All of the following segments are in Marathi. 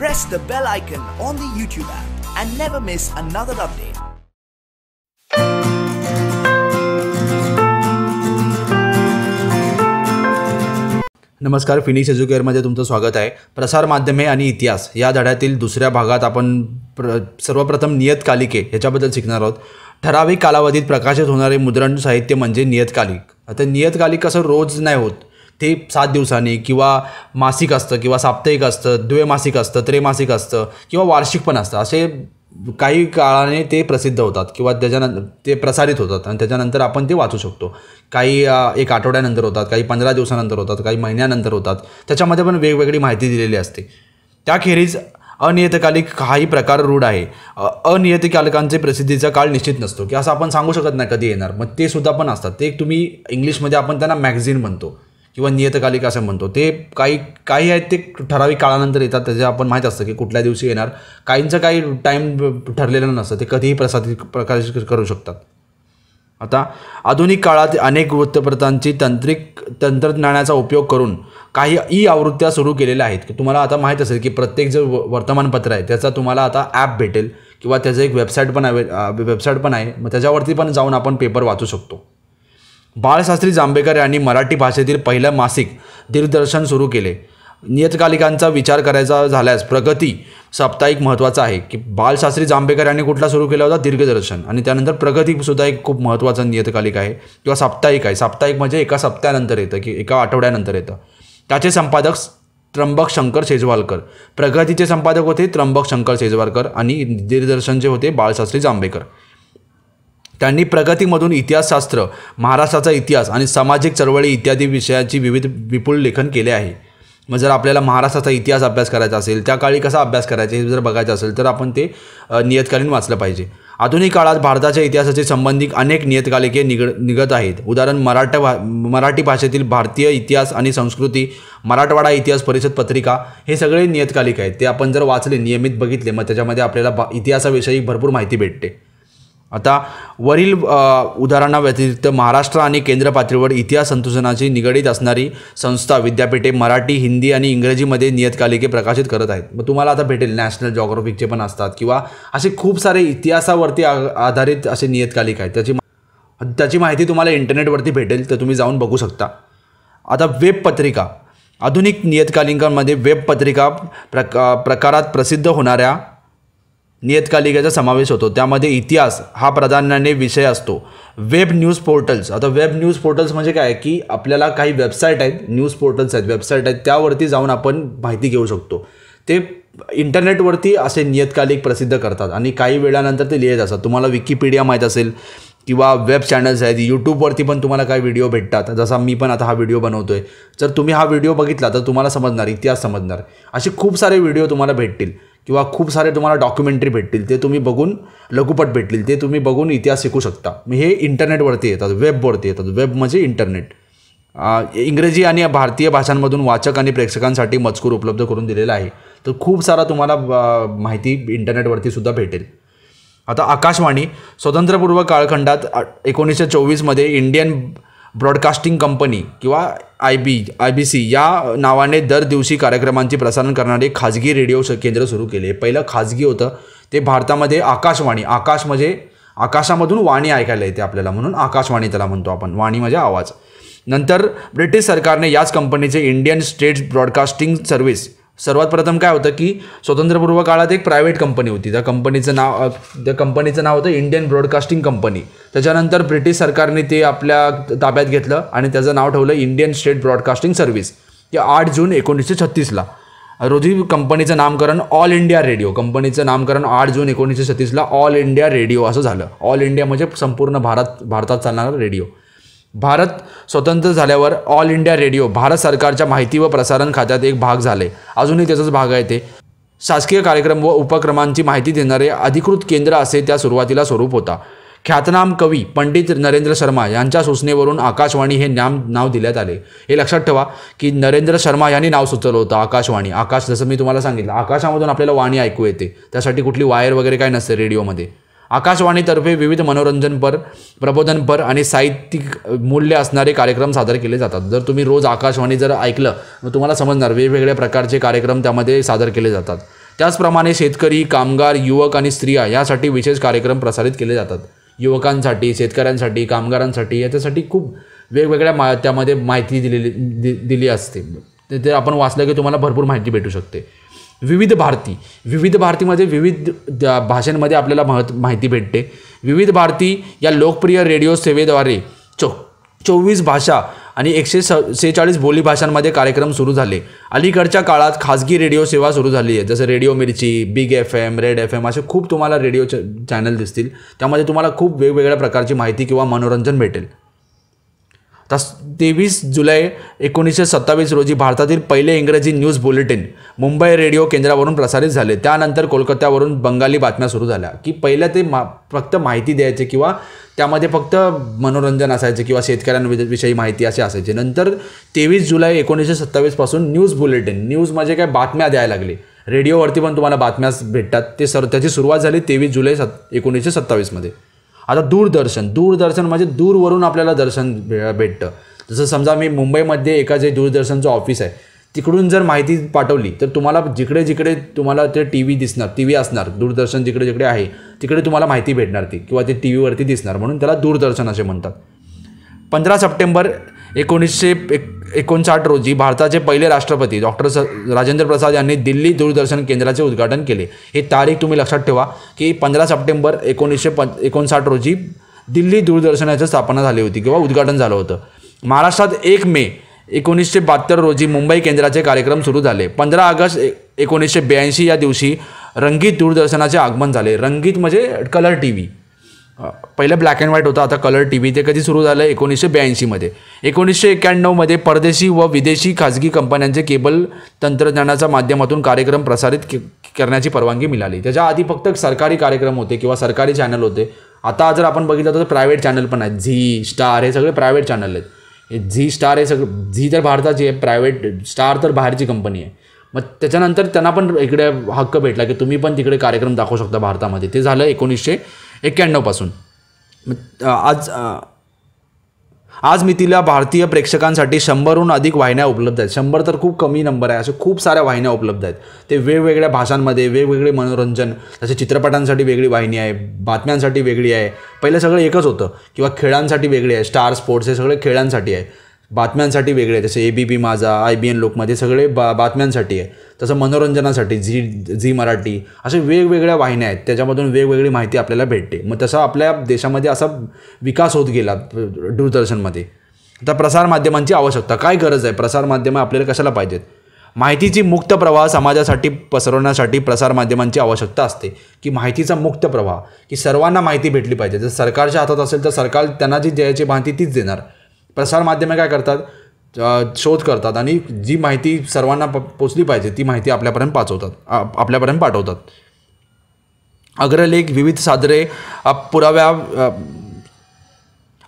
press the bell icon on the YouTube app and never miss another update. नमस्कार फिनिश एज्युकेअरमध्ये तुमचं स्वागत आहे प्रसारमाध्यमे आणि इतिहास या धड्यातील दुसऱ्या भागात आपण प्र सर्वप्रथम नियतकालिके ह्याच्याबद्दल शिकणार आहोत ठराविक कालावधीत प्रकाशित होणारे मुद्रण साहित्य म्हणजे नियतकालिक आता नियतकालिक कसं रोज नाही होत ते सात दिवसांनी किंवा मासिक असतं किंवा साप्ताहिक असतं द्वैमासिक असतं त्रैमासिक असतं किंवा वार्षिक पण असतं असे काही काळाने ते प्रसिद्ध होतात किंवा त्याच्यानंतर ते प्रसारित होतात आणि त्याच्यानंतर आपण ते वाचू शकतो काही एक आठवड्यानंतर होतात काही पंधरा दिवसानंतर होतात काही महिन्यानंतर होतात त्याच्यामध्ये पण वेगवेगळी माहिती दिलेली असते त्याखेरीज अनियतकालिक हाही प्रकार रूढ आहे अनियतकालिकांचे प्रसिद्धीचा काळ निश्चित नसतो की असं आपण सांगू शकत नाही कधी येणार मग ते सुद्धा पण असतात ते तुम्ही इंग्लिशमध्ये आपण त्यांना मॅगझिन म्हणतो किंवा नियतकालिक असं म्हणतो ते काही काही आहेत ते ठराविक काळानंतर येतात त्याचे आपण माहीत असतं की कुठल्या दिवशी येणार काहींचं काही टाईम ठरलेलं नसतं ते कधीही प्रसादित प्रकाशित करू शकतात आता आधुनिक काळात अनेक वृत्तपत्रांची तांत्रिक तंत्रज्ञानाचा उपयोग करून काही ई आवृत्त्या सुरू केलेल्या आहेत की तुम्हाला आता माहीत असेल की प्रत्येक जे वर्तमानपत्र आहे त्याचा तुम्हाला आता ॲप भेटेल किंवा त्याचं एक वेबसाईट पण अवे वेबसाईट पण आहे मग त्याच्यावरती पण जाऊन आपण पेपर वाचू शकतो बाळशास्त्री जांभेकर यांनी मराठी भाषेतील पहिलं मासिक दिग्दर्शन सुरू केले नियतकालिकांचा विचार करायचा झाल्यास प्रगती साप्ताहिक महत्त्वाचा आहे की बाळशास्त्री जांभेकर यांनी कुठला सुरू केला होता दीर्घदर्शन आणि त्यानंतर प्रगतीसुद्धा एक खूप महत्त्वाचा नियतकालिक आहे किंवा साप्ताहिक आहे साप्ताहिक म्हणजे एका सप्ताहानंतर येतं की एका आठवड्यानंतर येतं त्याचे संपादक त्र्यंबक शंकर शेजवालकर प्रगतीचे संपादक होते त्र्यंबक शंकर शेजवालकर आणि दिग्दर्शनचे होते बाळशास्त्री जांभेकर त्यांनी प्रगतीमधून इतिहासशास्त्र महाराष्ट्राचा इतिहास आणि सामाजिक चळवळी इत्यादी विषयांची विविध विपुल लेखन केले आहे मग जर आपल्याला महाराष्ट्राचा इतिहास अभ्यास करायचा असेल त्या काळी कसा अभ्यास करायचा हे जर बघायचं असेल तर आपण ते नियतकालीन वाचलं पाहिजे आधुनिक काळात भारताच्या इतिहासाशी संबंधित अनेक नियतकालिके निग निघत आहेत उदाहरण मराठा भा मराठी भाषेतील भारतीय इतिहास आणि संस्कृती मराठवाडा इतिहास परिषद पत्रिका हे सगळे नियतकालिक आहेत ते आपण जर वाचले नियमित बघितले मग त्याच्यामध्ये आपल्याला इतिहासाविषयी भरपूर माहिती भेटते आता वरील उदाहरणाव्यतिरिक्त महाराष्ट्र आणि केंद्र पातळीवर इतिहास संतोषनाची निगडीत असणारी संस्था विद्यापीठे मराठी हिंदी आणि इंग्रजीमध्ये नियतकालिके प्रकाशित करत आहेत मग तुम्हाला आता भेटेल नॅशनल जॉग्राफिकचे पण असतात किंवा असे खूप सारे इतिहासावरती आधारित असे नियतकालिक आहेत त्याची त्याची माहिती तुम्हाला इंटरनेटवरती भेटेल तर तुम्ही जाऊन बघू शकता आता वेब पत्रिका आधुनिक नियतकालिकांमध्ये वेब पत्रिका प्रका प्रकारात प्रसिद्ध होणाऱ्या नियतकालिकेचा समावेश होतो त्यामध्ये इतिहास हा प्राधान्याने विषय असतो वेब न्यूज पोर्टल्स आता वेब न्यूज पोर्टल्स म्हणजे काय की आपल्याला काही वेबसाईट आहेत न्यूज पोर्टल्स आहेत वेबसाईट आहेत त्यावरती जाऊन आपण माहिती घेऊ शकतो ते इंटरनेटवरती असे नियतकालिक प्रसिद्ध करतात आणि काही वेळानंतर ते लिहित असतात तुम्हाला विकिपीडिया माहीत असेल किंवा वेब चॅनल्स आहेत यूट्यूबवरती पण तुम्हाला काही व्हिडिओ भेटतात जसा मी पण आता हा व्हिडिओ बनवतो आहे जर तुम्ही हा व्हिडिओ बघितला तर तुम्हाला समजणार इतिहास समजणार असे खूप सारे व्हिडिओ तुम्हाला भेटतील किंवा खूप सारे तुम्हाला डॉक्युमेंटरी भेटतील ते तुम्ही बघून लघुपट भेटतील ते तुम्ही बघून इतिहास शिकू शकता मग हे इंटरनेटवरती येतात वेबवरती येतात वेब म्हणजे इंटरनेट इंग्रजी आणि भारतीय भाषांमधून वाचक आणि प्रेक्षकांसाठी मजकूर उपलब्ध करून दिलेला आहे तर खूप सारा तुम्हाला माहिती इंटरनेटवरती सुद्धा भेटेल आता आकाशवाणी स्वतंत्रपूर्व काळखंडात एकोणीसशे चोवीसमध्ये इंडियन ब्रॉडकास्टिंग कंपनी किंवा I B I B C या नावाने दर दिवशी कार्यक्रमांचे प्रसारण करणारे खाजगी रेडिओ केंद्र सुरू केले पहिलं खाजगी होतं ते भारतामध्ये आकाशवाणी आकाश म्हणजे आकाशामधून वाणी ऐकायला येते आपल्याला म्हणून आकाशवाणी त्याला म्हणतो आपण वाणी म्हणजे आवाज नंतर ब्रिटिश सरकारने याच कंपनीचे इंडियन स्टेट्स ब्रॉडकास्टिंग सर्व्हिस सर्वात प्रथम काय होतं की स्वतंत्रपूर्व काळात एक प्रायव्हेट कंपनी होती त्या कंपनीचं नाव त्या कंपनीचं नाव होतं इंडियन ब्रॉडकास्टिंग कंपनी त्याच्यानंतर ब्रिटिश सरकारने ते आपल्या ताब्यात घेतलं आणि त्याचं नाव ठेवलं इंडियन स्टेट ब्रॉडकास्टिंग सर्व्हिस ते आठ जून एकोणीसशे छत्तीसला रोजी कंपनीचं नामकरण ऑल इंडिया रेडिओ कंपनीचं नामकरण आठ जून एकोणीसशे छत्तीसला ऑल इंडिया रेडिओ असं झालं ऑल इंडिया म्हणजे संपूर्ण भारत भारतात चालणारा रेडिओ भारत स्वतंत्र झाल्यावर ऑल इंडिया रेडिओ भारत सरकारच्या माहिती व प्रसारण खात्यात एक भाग झाले अजूनही त्याचाच भाग आहे ते शासकीय कार्यक्रम व उपक्रमांची माहिती देणारे अधिकृत केंद्र असे त्या सुरुवातीला स्वरूप होता ख्यातनाम कवी पंडित नरेंद्र शर्मा यांच्या सूचनेवरून आकाशवाणी हे नाम नाव देण्यात आले हे लक्षात ठेवा की नरेंद्र शर्मा यांनी नाव सुचवलं होतं आकाशवाणी आकाश जसं मी तुम्हाला सांगितलं आकाशामधून आपल्याला वाणी ऐकू येते त्यासाठी कुठली वायर वगैरे काय नसते रेडिओमध्ये आकाशवाणीतर्फे विविध मनोरंजनपर प्रबोधनपर आणि साहित्यिक मूल्य असणारे कार्यक्रम सादर केले जातात जर तुम्ही रोज आकाशवाणी जर ऐकलं तर तुम्हाला समजणार वेगवेगळ्या प्रकारचे कार्यक्रम त्यामध्ये सादर केले जातात त्याचप्रमाणे शेतकरी कामगार युवक आणि स्त्रिया यासाठी विशेष कार्यक्रम प्रसारित केले जातात युवकांसाठी शेतकऱ्यांसाठी कामगारांसाठी याच्यासाठी खूप वेगवेगळ्या मा त्यामध्ये माहिती दिलेली दि दिली असते ते आपण वाचलं की तुम्हाला भरपूर माहिती भेटू शकते विविध भारती विविध भारतीमध्ये विविध भाषांमध्ये आपल्याला महत् माहिती भेटते विविध भारती या लोकप्रिय रेडिओ सेवेद्वारे चो चोवीस भाषा आणि एकशे स सेहेचाळीस बोलीभाषांमध्ये कार्यक्रम सुरू झाले अलीकडच्या काळात खाजगी रेडिओ सेवा सुरू झाली आहे जसं radio Mirchi big F M red F M असे खूप तुम्हाला रेडिओ चॅनल दिसतील त्यामध्ये तुम्हाला खूप वेगवेगळ्या प्रकारची माहिती किंवा मनोरंजन भेटेल तस तेवीस जुलै एकोणीसशे सत्तावीस रोजी भारतातील पहिले इंग्रजी न्यूज बुलेटिन मुंबई रेडिओ केंद्रावरून प्रसारित झाले त्यानंतर कोलकात्यावरून बंगाली बातम्या सुरू झाल्या की पहिल्या ते मा फक्त माहिती द्यायचे किंवा त्यामध्ये फक्त मनोरंजन असायचे किंवा शेतकऱ्यांविषयी माहिती असे असायचे नंतर तेवीस जुलै एकोणीसशे सत्तावीसपासून न्यूज बुलेटिन न्यूज म्हणजे काय बातम्या द्यायला लागले रेडिओवरती पण तुम्हाला बातम्या भेटतात ते सर त्याची सुरुवात झाली तेवीस जुलै सत् एकोणीसशे सत्तावीसमध्ये आता दूरदर्शन दूरदर्शन म्हणजे दूरवरून आपल्याला दर्शन भेटतं जसं समजा मी मुंबईमध्ये एका जे दूरदर्शनचं ऑफिस आहे तिकडून जर माहिती पाठवली तर तुम्हाला जिकडे जिकडे तुम्हाला ते टी व्ही दिसणार टी व्ही असणार दूरदर्शन जिकडे जिकडे आहे तिकडे तुम्हाला माहिती भेटणार ती किंवा ते टी व्हीवरती दिसणार म्हणून त्याला दूरदर्शन असे म्हणतात पंधरा सप्टेंबर एकोणीसशे एक एकोणसाठ रोजी भारताचे पहिले राष्ट्रपती डॉक्टर राजेंद्र प्रसाद यांनी दिल्ली दूरदर्शन केंद्राचे उद्घाटन केले ही तारीख तुम्ही लक्षात ठेवा की पंधरा सप्टेंबर एकोणीसशे पं एकोणसाठ रोजी दिल्ली दूरदर्शनाची स्थापना झाली होती किंवा उद्घाटन झालं होतं महाराष्ट्रात एक मे एकोणीसशे बहात्तर रोजी मुंबई केंद्राचे कार्यक्रम सुरू झाले पंधरा ऑगस्ट एकोणीसशे ब्याऐंशी या दिवशी रंगीत दूरदर्शनाचे आगमन झाले रंगीत म्हणजे कलर टी व्ही पहिलं ब्लॅक अँड व्हाईट होता आता कलर टी व्ही ते कधी सुरू झालं एकोणीसशे ब्याऐंशीमध्ये एकोणीसशे एक्क्याण्णवमध्ये परदेशी व विदेशी खाजगी कंपन्यांचे केबल तंत्रज्ञानाच्या माध्यमातून कार्यक्रम प्रसारित करण्याची परवानगी मिळाली त्याच्या आधी फक्त सरकारी कार्यक्रम होते किंवा सरकारी चॅनल होते आता जर आपण बघितलं तर प्रायव्हेट चॅनल पण आहेत झी स्टार हे सगळे प्रायव्हेट चॅनल आहेत झी स्टार हे सगळं झी तर भारताची आहे प्रायव्हेट स्टार तर बाहेरची कंपनी आहे मग त्याच्यानंतर त्यांना पण इकडे हक्क भेटला की तुम्ही पण तिकडे कार्यक्रम दाखवू शकता भारतामध्ये ते झालं एकोणीसशे एक्क्याण्णवपासून आज आज मी तिला भारतीय प्रेक्षकांसाठी शंभरहून अधिक वाहिन्या उपलब्ध आहेत शंभर तर खूप कमी नंबर आहे असे खूप साऱ्या वाहिन्या उपलब्ध आहेत ते वेगवेगळ्या भाषांमध्ये वेगवेगळे मनोरंजन जसे चित्रपटांसाठी वेगळी वाहिनी आहे बातम्यांसाठी वेगळी आहे पहिलं सगळं एकच होतं किंवा खेळांसाठी वेगळी आहे स्टार स्पोर्ट्स हे सगळे खेळांसाठी आहे बातम्यांसाठी वेगळे जसे ए बी बी माझा आय बी एन लोकमध्ये सगळे बा बातम्यांसाठी आहे तसं मनोरंजनासाठी झी झी मराठी असे वेगवेगळ्या वाहिन्या आहेत त्याच्यामधून वेगवेगळी माहिती आपल्याला भेटते मग तसा आपल्या देशामध्ये असा विकास होत गेला दूरदर्शनमध्ये आता प्रसारमाध्यमांची आवश्यकता काय गरज आहे प्रसारमाध्यमं आपल्याला कशाला पाहिजेत माहितीची मुक्त प्रवाह समाजासाठी पसरवण्यासाठी प्रसारमाध्यमांची आवश्यकता असते की माहितीचा मुक्त प्रवाह की सर्वांना माहिती भेटली पाहिजे जर सरकारच्या हातात असेल तर सरकार त्यांना जी द्यायची माहिती तीच देणार प्रसारमाध्यमे काय करतात शोध करतात आणि जी माहिती सर्वांना प पोचली पाहिजे ती माहिती आपल्यापर्यंत पाचवतात आपल्यापर्यंत पाठवतात अग्रलेख विविध सादरे पुराव्या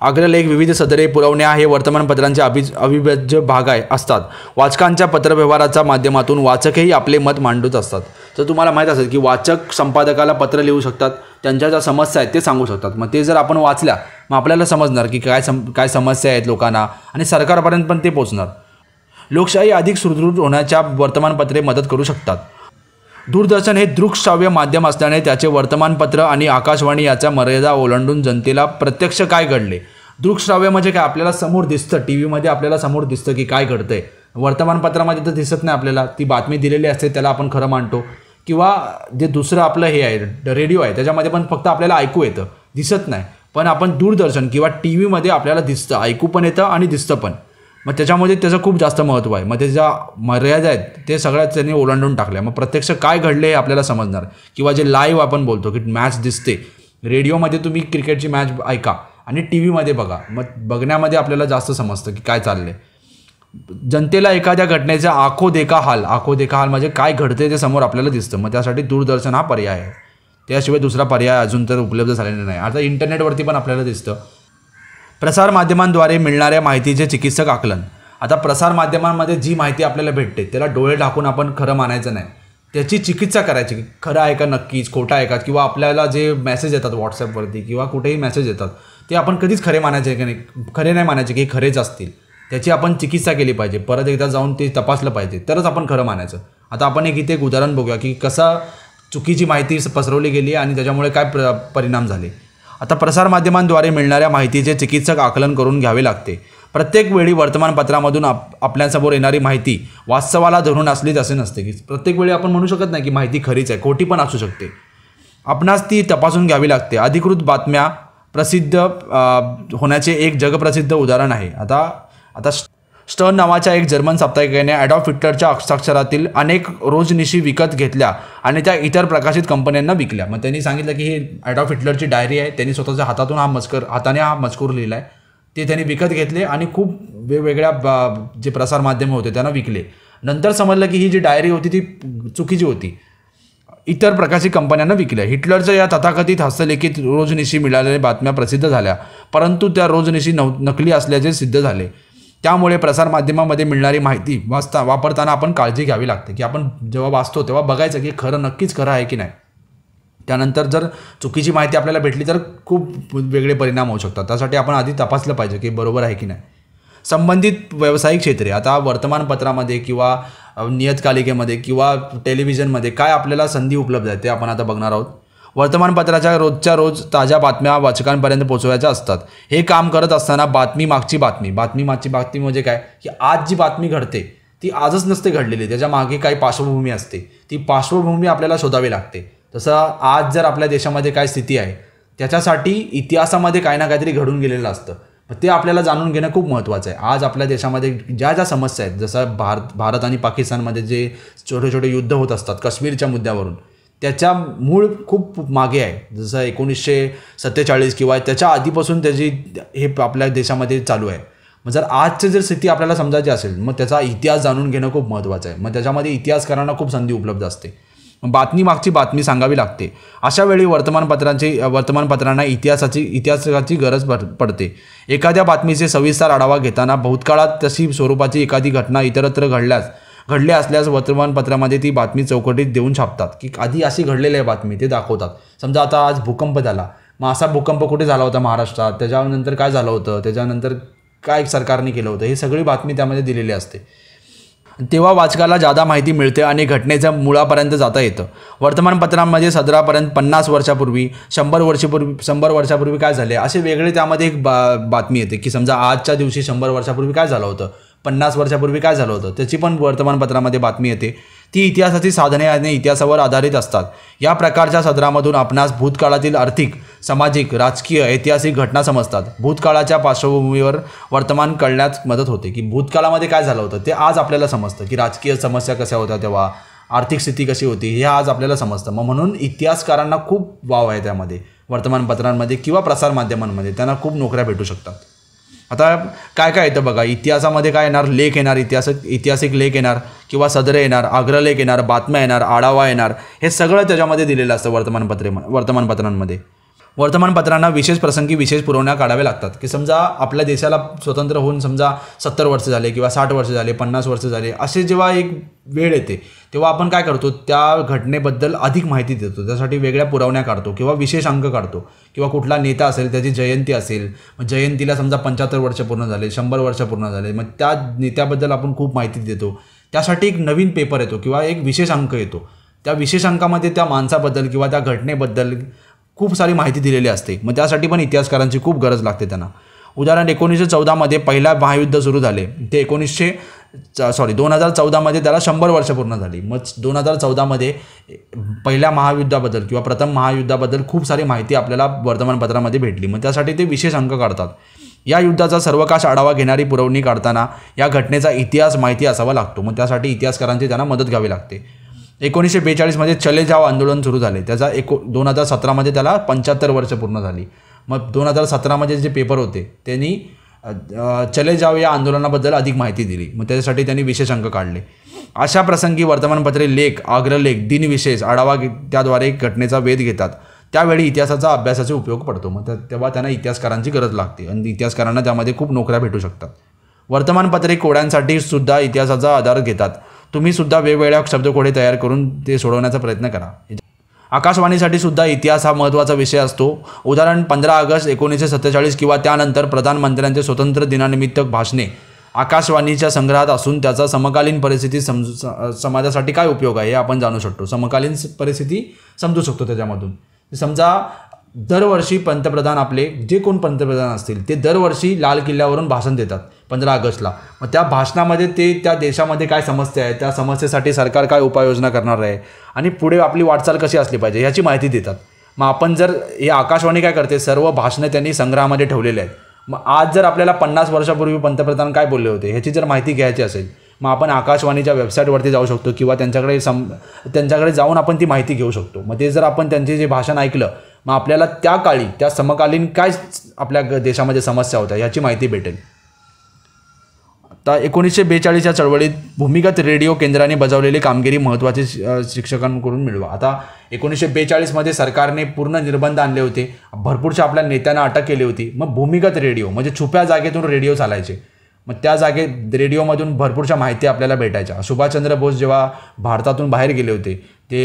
अग्रलेख विविध सदरे पुरवणे हे वर्तमानपत्रांचे अभि अविभाज्य भाग आहे असतात वाचकांच्या पत्रव्यवहाराच्या माध्यमातून वाचकही आपले मत मांडत असतात तर तुम्हाला माहीत असेल की वाचक संपादकाला पत्र लिहू शकतात त्यांच्या ज्या समस्या आहेत ते सांगू शकतात मग ते जर आपण वाचल्या मग आपल्याला समजणार की काय सम काय समस्या आहेत लोकांना आणि सरकारपर्यंत पण ते पोचणार लोकशाही अधिक सुदृढ होण्याच्या वर्तमानपत्रे मदत करू शकतात दूरदर्शन हे दृकश्राव्य माध्यम असल्याने त्याचे वर्तमानपत्र आणि आकाशवाणी याचा मर्यादा ओलांडून जनतेला प्रत्यक्ष काय घडले दृकश्राव्य म्हणजे काय आपल्याला समोर दिसतं टी व्हीमध्ये आपल्याला समोर दिसतं की काय घडतंय वर्तमानपत्रामध्ये तर दिसत नाही आपल्याला ती बातमी दिलेली असते त्याला आपण खरं मानतो किंवा जे दुसरं आपलं हे आहे रेडिओ आहे त्याच्यामध्ये पण फक्त आपल्याला ऐकू येतं दिसत नाही पण आपण दूरदर्शन किंवा टी व्हीमध्ये आपल्याला दिसतं ऐकू पण येतं आणि दिसतं पण मग त्याच्यामध्ये त्याचं खूप जास्त महत्त्व आहे मग त्याच्या मर्यादा आहेत ते सगळ्यात त्यांनी ओलांडून टाकल्या मग प्रत्यक्ष काय घडले हे आपल्याला समजणार किंवा जे लाईव्ह आपण बोलतो की मॅच दिसते रेडिओमध्ये तुम्ही क्रिकेटची मॅच ऐका आणि टी व्हीमध्ये बघा मग बघण्यामध्ये आपल्याला जास्त समजतं की काय चाललं जनतेला एखाद्या घटनेचा आखो देखा हाल आखो देखा हाल म्हणजे काय घडते ते समोर आपल्याला दिसतं मग त्यासाठी दूरदर्शन हा पर्याय आहे त्याशिवाय दुसरा पर्याय अजून तर उपलब्ध झालेला नाही आता इंटरनेटवरती पण आपल्याला दिसतं प्रसारमाध्यमांद्वारे मिळणाऱ्या माहितीचे चिकित्सक आकलन आता प्रसारमाध्यमांमध्ये जी माहिती आपल्याला भेटते त्याला डोळे टाकून आपण खरं मानायचं नाही त्याची चिकित्सा करायची खरं आहे का नक्कीच खोटा आहे का किंवा आपल्याला जे मेसेज येतात व्हॉट्सॲपवरती किंवा कुठेही मेसेज येतात ते आपण कधीच खरे मानायचे की नाही खरे नाही मानायचे की खरेच असतील त्याची आपण चिकित्सा केली पाहिजे परत एकदा जाऊन ते तपासलं पाहिजे तरच आपण खरं मानायचं आता आपण एक इथे एक उदाहरण बघूया की कसा चुकीची माहिती पसरवली गेली आणि त्याच्यामुळे काय प्र परिणाम झाले आता प्रसारमाध्यमांद्वारे मिळणाऱ्या माहितीचे चिकित्सक आकलन करून घ्यावे लागते प्रत्येक वेळी वर्तमानपत्रामधून आप आपल्यासमोर येणारी माहिती वास्तवाला धरून असलीच असे नसते की प्रत्येक वेळी आपण म्हणू शकत नाही की माहिती खरीच आहे खोटी पण असू शकते आपणास ती तपासून घ्यावी लागते अधिकृत बातम्या प्रसिद्ध होण्याचे एक जगप्रसिद्ध उदाहरण आहे आता आता स्टर्न नावाच्या एक जर्मन साप्ताहिकेने ॲडॉफ हिटलरच्या हस्ताक्षरातील अनेक रोजनिशी विकत घेतल्या आणि त्या इतर प्रकाशित कंपन्यांना विकल्या मग त्यांनी सांगितलं की ही ॲडॉफ हिटलरची डायरी आहे त्यांनी स्वतःच्या हातातून हा मजकर हाताने हा मजकूर लिहिला आहे ते त्यांनी विकत घेतले आणि खूप वेगवेगळ्या जे प्रसारमाध्यमं होते त्यांना विकले नंतर समजलं की ही जी डायरी होती ती चुकीची होती इतर प्रकाशित कंपन्यांना विकल्या हिटलरच्या या तथाकथित हस्तलिखित रोजनिशी मिळालेल्या बातम्या प्रसिद्ध झाल्या परंतु त्या रोजनिशी नकली असल्याचे सिद्ध झाले त्यामुळे प्रसारमाध्यमामध्ये मिळणारी माहिती वाचता वापरताना आपण काळजी घ्यावी लागते की आपण जेव्हा वाचतो तेव्हा बघायचं की खरं नक्कीच खरं आहे की नाही त्यानंतर जर चुकीची माहिती आपल्याला भेटली तर खूप वेगळे परिणाम होऊ शकतात त्यासाठी आपण आधी तपासलं पाहिजे की बरोबर आहे की नाही संबंधित व्यावसायिक क्षेत्रे आता वर्तमानपत्रामध्ये किंवा नियतकालिकेमध्ये किंवा टेलिव्हिजनमध्ये काय आपल्याला संधी उपलब्ध आहे ते आपण आता बघणार आहोत वर्तमानपत्राच्या रोजच्या रोज ताज्या बातम्या वाचकांपर्यंत पोचवायच्या असतात हे काम करत असताना बातमी मागची बातमी बातमी मागची बातमी म्हणजे काय की आज जी बातमी घडते ती आजच नसते घडलेली त्याच्या मागे काही पार्श्वभूमी असते ती पार्श्वभूमी आपल्याला शोधावी लागते तसं आज जर आपल्या देशामध्ये काय स्थिती आहे त्याच्यासाठी इतिहासामध्ये काही ना काहीतरी घडून गेलेलं असतं ते आपल्याला जाणून घेणं खूप महत्त्वाचं आहे आज आपल्या देशामध्ये ज्या ज्या समस्या आहेत जसं भारत भारत आणि पाकिस्तानमध्ये जे छोटे छोटे युद्ध होत असतात काश्मीरच्या मुद्द्यावरून त्याच्या मूळ खूप मागे आहे जसं एकोणीसशे सत्तेचाळीस किंवा त्याच्या आधीपासून त्याची हे आपल्या देशामध्ये चालू आहे मग जर आजची जर स्थिती आपल्याला समजायची असेल मग त्याचा इतिहास जाणून घेणं खूप महत्त्वाचं आहे मग त्याच्यामध्ये इतिहासकारांना खूप संधी उपलब्ध असते बातमी मागची बातमी सांगावी लागते अशा वेळी वर्तमानपत्रांची वर्तमानपत्रांना इतिहासाची इतिहासाची गरज पडते एखाद्या बातमीचे सविस्तर आढावा घेताना भूतकाळात तशी स्वरूपाची एखादी घटना इतरत्र घडल्यास घडले असल्यास वर्तमानपत्रामध्ये ती बातमी चौकटीत देऊन छापतात की आधी अशी घडलेली आहे बातमी ते दाखवतात समजा आता आज भूकंप झाला मग असा भूकंप कुठे झाला होता महाराष्ट्रात त्याच्यानंतर काय झालं होतं त्याच्यानंतर काय सरकारने केलं होतं हे सगळी बातमी त्यामध्ये दिलेली असते तेव्हा वाचकाला जादा माहिती मिळते आणि घटनेच्या मुळापर्यंत जाता येतं वर्तमानपत्रांमध्ये सदरापर्यंत पन्नास वर्षापूर्वी शंभर वर्षापूर्वी शंभर वर्षापूर्वी काय झाले असे वेगळे त्यामध्ये एक बा बातमी येते की समजा आजच्या दिवशी शंभर वर्षापूर्वी काय झालं होतं पन्नास वर्षापूर्वी काय झालं होतं त्याची पण वर्तमानपत्रामध्ये बातमी येते ती इतिहासाची साधने आणि इतिहासावर आधारित असतात या प्रकारच्या सदरामधून आपणास भूतकाळातील आर्थिक सामाजिक राजकीय ऐतिहासिक घटना समजतात भूतकाळाच्या पार्श्वभूमीवर वर्तमान कळण्यात मदत होते की भूतकाळामध्ये काय झालं होतं ते आज आपल्याला समजतं की राजकीय समस्या कशा होत्या तेव्हा आर्थिक स्थिती कशी होती हे आज आपल्याला समजतं मग म्हणून इतिहासकारांना खूप वाव आहे त्यामध्ये वर्तमानपत्रांमध्ये किंवा प्रसारमाध्यमांमध्ये त्यांना खूप नोकऱ्या भेटू शकतात आता काय काय येतं बघा इतिहासामध्ये काय येणार लेख येणार इतिहास ऐतिहासिक लेख येणार किंवा सदरे येणार अग्रलेख येणार बातम्या येणार आढावा येणार हे सगळं त्याच्यामध्ये दिलेलं असतं वर्तमानपत्रे वर्तमानपत्रांमध्ये वर्तमानपत्रांना विशेष प्रसंगी विशेष पुरवण्या काढाव्या लागतात की समजा आपल्या देशाला स्वतंत्र होऊन समजा सत्तर वर्ष झाले किंवा साठ वर्ष झाले पन्नास वर्ष झाले असे जेव्हा एक वेळ येते तेव्हा आपण काय करतो त्या घटनेबद्दल अधिक माहिती देतो त्यासाठी वेगळ्या पुरवण्या काढतो किंवा विशेष अंक काढतो किंवा कुठला नेता असेल त्याची जयंती असेल मग जयंतीला समजा पंच्याहत्तर वर्ष पूर्ण झाले शंभर वर्ष पूर्ण झाले मग त्या नेत्याबद्दल आपण खूप माहिती देतो त्यासाठी एक नवीन पेपर येतो किंवा एक विशेष अंक येतो त्या विशेष अंकामध्ये त्या माणसाबद्दल किंवा त्या घटनेबद्दल खूप सारी माहिती दिलेली असते मग त्यासाठी पण इतिहासकारांची खूप गरज लागते त्यांना उदाहरण एकोणीसशे चौदामध्ये पहिला महायुद्ध सुरू झाले ते एकोणीसशे सॉरी दोन हजार चौदामध्ये त्याला शंभर वर्ष पूर्ण झाली मग दोन हजार चौदामध्ये पहिल्या महायुद्धाबद्दल किंवा प्रथम महायुद्धाबद्दल खूप सारी माहिती आपल्याला वर्तमानपत्रामध्ये भेटली मग त्यासाठी ते विशेष अंक काढतात या युद्धाचा सर्वकाश आढावा घेणारी पुरवणी काढताना या घटनेचा इतिहास माहिती असावा लागतो मग त्यासाठी इतिहासकारांची त्यांना मदत घ्यावी लागते एकोणीसशे बेचाळीसमध्ये चले जाव आंदोलन सुरू झाले त्याचा एको दोन हजार सतरामध्ये त्याला पंच्याहत्तर वर्ष पूर्ण झाली मग दोन हजार सतरामध्ये जे पेपर होते त्यांनी चले जाव या आंदोलनाबद्दल अधिक माहिती दिली मग त्याच्यासाठी त्यांनी विशेष अंक काढले अशा प्रसंगी वर्तमानपत्रे लेख आग्रलेख दिनविशेष आढावा त्याद्वारे घटनेचा वेध घेतात त्यावेळी इतिहासाचा अभ्यासाचा उपयोग पडतो मग तेव्हा त्यांना इतिहासकारांची गरज लागते आणि इतिहासकारांना त्यामध्ये खूप नोकऱ्या भेटू शकतात वर्तमानपत्रे कोड्यांसाठी सुद्धा इतिहासाचा आधार घेतात तुम्हीसुद्धा वेगवेगळ्या शब्दकोडे तयार करून ते सोडवण्याचा प्रयत्न करा आकाशवाणीसाठी सुद्धा इतिहास हा महत्त्वाचा विषय असतो उदाहरण पंधरा ऑगस्ट एकोणीसशे सत्तेचाळीस किंवा त्यानंतर प्रधानमंत्र्यांचे स्वतंत्र दिनानिमित्त भाषणे आकाशवाणीच्या संग्रहात असून त्याचा समकालीन परिस्थिती समजू समाजासाठी काय उपयोग आहे हे आपण जाणू शकतो समकालीन परिस्थिती समजू शकतो त्याच्यामधून समजा दरवर्षी पंतप्रधान आपले जे कोण पंतप्रधान असतील ते दरवर्षी लाल किल्ल्यावरून भाषण देतात पंधरा ऑगस्टला मग त्या भाषणामध्ये ते त्या देशामध्ये काय समस्या आहे त्या समस्येसाठी सरकार काय उपाययोजना करणार आहे आणि पुढे आपली वाटचाल कशी असली पाहिजे ह्याची माहिती देतात मग आपण जर हे आकाशवाणी काय करते सर्व भाषणं त्यांनी संग्रहामध्ये ठेवलेले आहेत मग आज जर आपल्याला पन्नास वर्षापूर्वी पंतप्रधान काय बोलले होते ह्याची जर माहिती घ्यायची असेल मग आपण आकाशवाणीच्या वेबसाईटवरती जाऊ शकतो किंवा त्यांच्याकडे सम त्यांच्याकडे जाऊन आपण ती माहिती घेऊ शकतो मग ते जर आपण त्यांचे जे भाषण ऐकलं मग आपल्याला त्या काळी त्या समकालीन काय आपल्या देशामध्ये समस्या होत्या ह्याची माहिती भेटेल आता एकोणीसशे बेचाळीसच्या चळवळीत भूमिगत रेडिओ केंद्राने बजावलेली कामगिरी महत्त्वाची शिक्षकांकडून मिळवा आता एकोणीसशे बेचाळीसमध्ये सरकारने पूर्ण निर्बंध आणले होते भरपूरशा आपल्या नेत्यांना अटक केली होती मग भूमिगत रेडिओ म्हणजे छुप्या जागेतून रेडिओ चालायचे मग त्या जागेत रेडिओमधून भरपूरशा माहिती आपल्याला भेटायच्या सुभाषचंद्र बोस जेव्हा भारतातून बाहेर गेले होते ते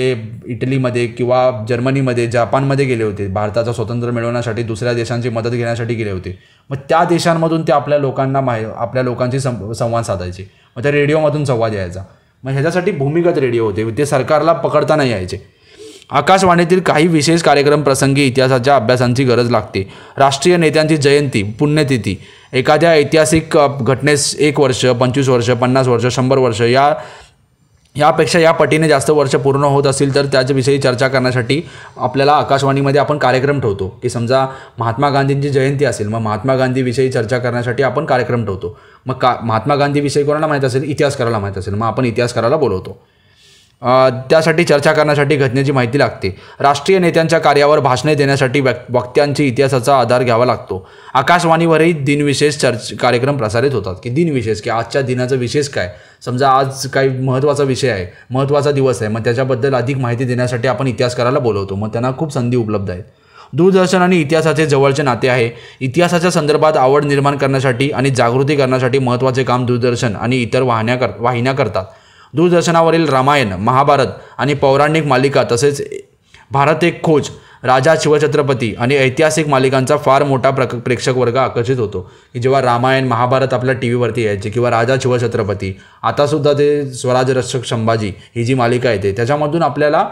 इटलीमध्ये किंवा जर्मनीमध्ये जपानमध्ये गेले होते भारताचा स्वतंत्र मिळवण्यासाठी दुसऱ्या देशांची मदत घेण्यासाठी गेले होते मग त्या देशांमधून ते आपल्या लोकांना माहि आपल्या लोकांशी सं संवाद साधायचे मग त्या रेडिओमधून संवाद यायचा मग ह्याच्यासाठी भूमिगत रेडिओ होते ते सरकारला पकडता नाही यायचे आकाशवाणीतील काही विशेष कार्यक्रम प्रसंगी इतिहासाच्या अभ्यासांची गरज लागते राष्ट्रीय नेत्यांची जयंती पुण्यतिथी एखाद्या ऐतिहासिक घटनेस एक वर्ष पंचवीस वर्ष पन्नास वर्ष शंभर वर्ष या यापेक्षा या पटीने जास्त वर्ष पूर्ण होत असतील तर त्याच्याविषयी चर्चा करण्यासाठी आपल्याला आकाशवाणीमध्ये आपण कार्यक्रम ठेवतो की समजा महात्मा गांधींची जयंती असेल मग महात्मा गांधीविषयी चर्चा करण्यासाठी आपण कार्यक्रम ठेवतो मग का महात्मा गांधीविषयी कोणाला माहीत असेल इतिहास करायला माहीत असेल मग आपण इतिहास करायला बोलवतो त्यासाठी चर्चा करण्यासाठी घटनेची माहिती लागते राष्ट्रीय नेत्यांच्या कार्यावर भाषणे देण्यासाठी वक्त्यांची इतिहासाचा आधार घ्यावा लागतो आकाशवाणीवरही दिनविशेष चर्च कार्यक्रम प्रसारित होतात की दिनविशेष की आजच्या दिनाचा विशेष काय समजा आज काही महत्त्वाचा विषय आहे महत्त्वाचा दिवस आहे मग त्याच्याबद्दल अधिक माहिती देण्यासाठी आपण इतिहासकाराला बोलवतो मग त्यांना खूप संधी उपलब्ध आहेत दूरदर्शन आणि इतिहासाचे जवळचे नाते आहे इतिहासाच्या संदर्भात आवड निर्माण करण्यासाठी आणि जागृती करण्यासाठी महत्त्वाचे काम दूरदर्शन आणि इतर वाहण्या कर वाहिन्या करतात दूरदर्शनावरील रामायण महाभारत आणि पौराणिक मालिका तसेच भारत एक खोज राजा शिवछत्रपती आणि ऐतिहासिक मालिकांचा फार मोठा प्रक प्रेक्षक वर्ग आकर्षित होतो की जेव्हा रामायण महाभारत आपल्या टी व्हीवरती यायचे किंवा राजा शिवछत्रपती आतासुद्धा ते स्वराज रक्षक संभाजी ही जी मालिका येते त्याच्यामधून आपल्याला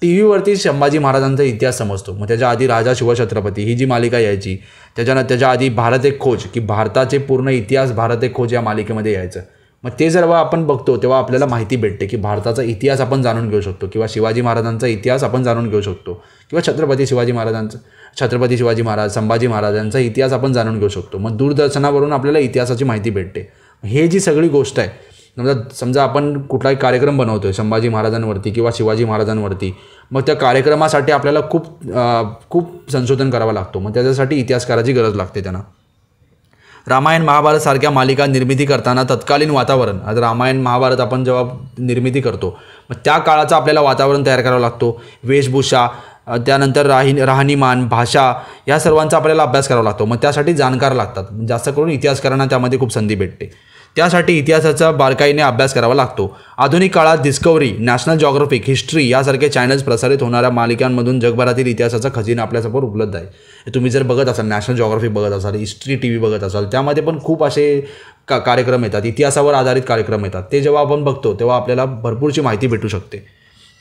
टी व्हीवरती संभाजी महाराजांचा इतिहास समजतो मग त्याच्या आधी राजा शिवछत्रपती ही जी मालिका यायची त्याच्यानंतर त्याच्या आधी भारत एक खोज की भारताचे पूर्ण इतिहास भारत एक खोज या मालिकेमध्ये यायचं मग ते जेव्हा आपण बघतो तेव्हा आपल्याला माहिती भेटते की भारताचा इतिहास आपण जाणून घेऊ शकतो किंवा शिवाजी महाराजांचा इतिहास आपण जाणून घेऊ शकतो किंवा छत्रपती शिवाजी महाराजांचा छत्रपती शिवाजी महाराज संभाजी महाराजांचा इतिहास आपण जाणून घेऊ शकतो मग दूरदर्शनावरून आपल्याला इतिहासाची माहिती भेटते हे जी सगळी गोष्ट आहे समजा समजा आपण कुठलाही कार्यक्रम बनवतो आहे संभाजी महाराजांवरती किंवा शिवाजी महाराजांवरती मग त्या कार्यक्रमासाठी आपल्याला खूप खूप संशोधन करावं लागतो मग त्याच्यासाठी इतिहासकाराची गरज लागते त्यांना रामायण महाभारतसारख्या मालिका निर्मिती करताना तत्कालीन वातावरण आज रामायण महाभारत आपण जेव्हा निर्मिती करतो मग त्या काळाचं आपल्याला वातावरण तयार करावं लागतो वेशभूषा त्यानंतर राही राहणीमान भाषा या सर्वांचा आपल्याला अभ्यास करावा लागतो मग त्यासाठी जाणकार लागतात जास्त करून इतिहासकारांना त्यामध्ये खूप संधी भेटते त्यासाठी इतिहासाचा बारकाईने अभ्यास करावा लागतो आधुनिक काळात डिस्कवरी नॅशनल जॉग्राफिक हिस्ट्री यासारखे चॅनल्स प्रसारित होणाऱ्या मालिकांमधून जगभरातील इतिहासाचा खजिना आपल्यासमोर उपलब्ध आहे तुम्ही जर बघत असाल नॅशनल जॉग्राफी बघत असाल हिस्ट्री टी व्ही बघत असाल त्यामध्ये पण खूप असे का कार्यक्रम येतात इतिहासावर आधारित कार्यक्रम येतात ते जेव्हा आपण बघतो तेव्हा आपल्याला भरपूरची माहिती भेटू शकते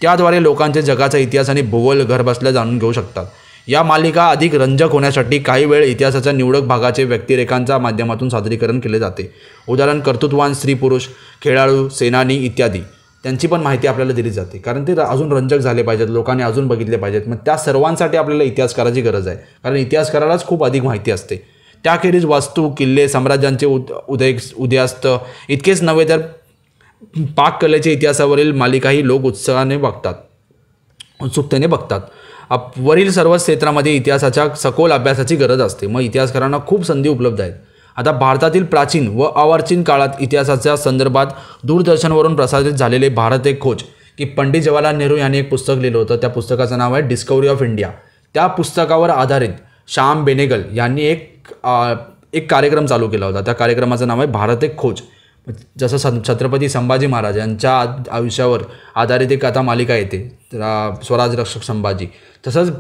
त्याद्वारे लोकांचे जगाचा इतिहास आणि भूगोल घरबसल्या जाणून घेऊ शकतात या मालिका अधिक रंजक होण्यासाठी काही वेळ इतिहासाच्या निवडक भागाचे व्यक्तिरेखांच्या माध्यमातून सादरीकरण केले जाते उदाहरण कर्तृत्वान स्त्री पुरुष खेळाडू सेनानी इत्यादी त्यांची पण माहिती आपल्याला दिली जाते कारण ते अजून रंजक झाले पाहिजेत लोकांनी अजून बघितले पाहिजेत मग त्या सर्वांसाठी आपल्याला इतिहासकाराची गरज आहे कारण इतिहासकारालाच खूप अधिक माहिती असते त्याखेरीज वास्तू किल्ले साम्राज्यांचे उद उदय उदयास्त इतकेच नव्हे तर पाककलेच्या इतिहासावरील मालिकाही लोक उत्साहाने बघतात उत्सुकतेने बघतात आप वरील सर्व क्षेत्रामध्ये इतिहासाच्या सखोल अभ्यासाची गरज असते मग इतिहासकारांना खूप संधी उपलब्ध आहेत आता भारतातील प्राचीन व अवाचीन काळात इतिहासाच्या संदर्भात दूरदर्शनवरून प्रसारित झालेले भारत एक खोज की पंडित जवाहरलाल नेहरू यांनी एक पुस्तक लिहिलं होतं त्या पुस्तकाचं नाव आहे डिस्कवरी ऑफ इंडिया त्या पुस्तकावर आधारित श्याम बेनेगल यांनी एक एक कार्यक्रम चालू केला होता त्या कार्यक्रमाचं नाव आहे भारत एक खोज जसं सं छत्रपती संभाजी महाराज यांच्या आयुष्यावर आधारित एक आता मालिका येते स्वराज रक्षक संभाजी तसंच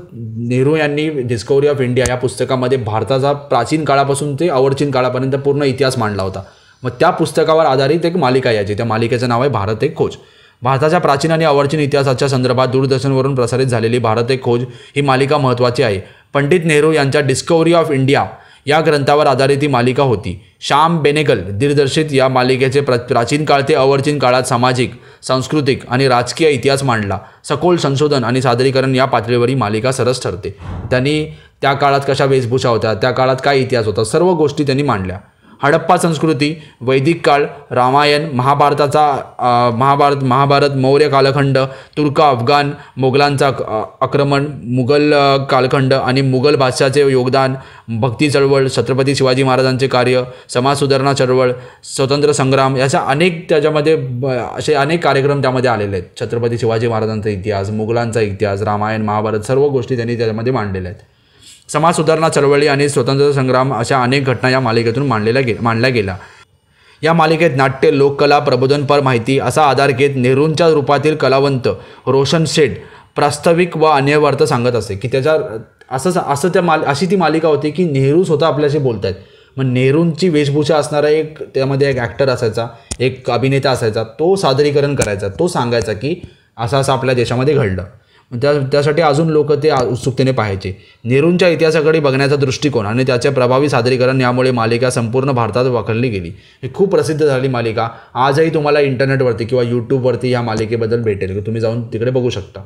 नेहरू यांनी डिस्कवरी ऑफ इंडिया या पुस्तकामध्ये भारताचा प्राचीन काळापासून ते अवर्चीन काळापर्यंत पूर्ण इतिहास मांडला होता मग त्या पुस्तकावर आधारित एक मालिका यायची त्या मालिकेचं नाव आहे भारत एक खोज भारताच्या प्राचीन आणि अवर्चीन इतिहासाच्या संदर्भात दूरदर्शनवरून प्रसारित झालेली भारत एक खोज ही मालिका महत्त्वाची आहे पंडित नेहरू यांच्या डिस्कवरी ऑफ इंडिया या ग्रंथावर आधारित ही मालिका होती श्याम बेनेगल दिग्दर्शित या मालिकेचे प्र प्राचीन काळ ते अवर्चीन काळात सामाजिक सांस्कृतिक आणि राजकीय इतिहास मांडला सखोल संशोधन आणि सादरीकरण या पातळीवर ही मालिका सरस ठरते त्यांनी त्या काळात कशा वेशभूषा होत्या त्या काळात काय इतिहास होता सर्व गोष्टी त्यांनी मांडल्या हडप्पा संस्कृती वैदिक काळ रामायण महाभारताचा महाभारत महाभारत मौर्य कालखंड तुर्क अफगाण मुघलांचा आक्रमण मुघल कालखंड आणि मुघल भाषाचे योगदान भक्ती चळवळ छत्रपती शिवाजी महाराजांचे कार्य समाजसुधारणा चळवळ स्वतंत्र संग्राम याच्या अनेक त्याच्यामध्ये असे अनेक कार्यक्रम त्यामध्ये आलेले आहेत छत्रपती शिवाजी महाराजांचा इतिहास मुघलांचा इतिहास रामायण महाभारत सर्व गोष्टी त्यांनी त्याच्यामध्ये मांडलेल्या आहेत समाज सुधारणा चळवळी आणि स्वतंत्रता संग्राम अशा अनेक घटना या मालिकेतून मांडलेल्या गे मांडल्या गेल्या या मालिकेत नाट्य लोककला प्रबोधनपर माहिती असा आधार घेत नेहरूंच्या रूपातील कलावंत रोशन शेठ प्रास्ताविक व अन्यवार्थ सांगत असे की त्याच्या असं असं त्या माल अशी ती मालिका होती की नेहरू स्वतः आपल्याशी बोलत आहेत मग नेहरूंची वेशभूषा असणारा एक त्यामध्ये एक ॲक्टर असायचा एक अभिनेता असायचा तो सादरीकरण करायचा तो सांगायचा की असं असं आपल्या देशामध्ये घडलं त्या त्यासाठी अजून लोक ते उत्सुकतेने पाहायचे नेहरूंच्या इतिहासाकडे बघण्याचा दृष्टिकोन आणि त्याचे प्रभावी सादरीकरण यामुळे मालिका संपूर्ण भारतात वाखरली गेली ही खूप प्रसिद्ध झाली मालिका आजही तुम्हाला इंटरनेटवरती किंवा यूट्यूबवरती या मालिकेबद्दल भेटेल तुम्ही जाऊन तिकडे बघू शकता